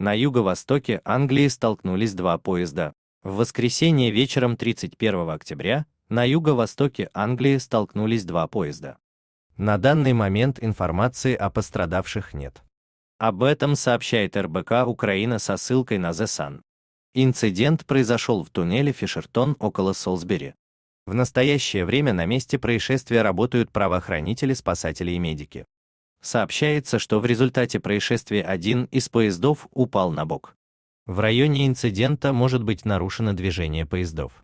На юго-востоке Англии столкнулись два поезда. В воскресенье вечером 31 октября на юго-востоке Англии столкнулись два поезда. На данный момент информации о пострадавших нет. Об этом сообщает РБК Украина со ссылкой на The Sun. Инцидент произошел в туннеле Фишертон около Солсбери. В настоящее время на месте происшествия работают правоохранители, спасатели и медики сообщается, что в результате происшествия один из поездов упал на бок. В районе инцидента может быть нарушено движение поездов.